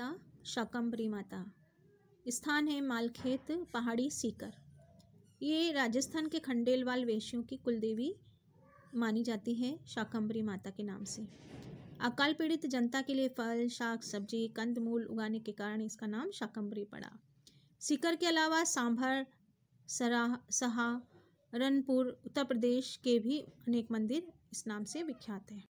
माता शाकंभरी माता स्थान है मालखेत पहाड़ी सीकर ये राजस्थान के खंडेलवाल वेशियों की कुलदेवी मानी जाती है शाकंभरी माता के नाम से अकाल पीड़ित जनता के लिए फल शाक सब्जी कंद मूल उगाने के कारण इसका नाम शाकंभरी पड़ा सीकर के अलावा सांभर सराह सहा रनपुर उत्तर प्रदेश के भी अनेक मंदिर इस नाम से विख्यात हैं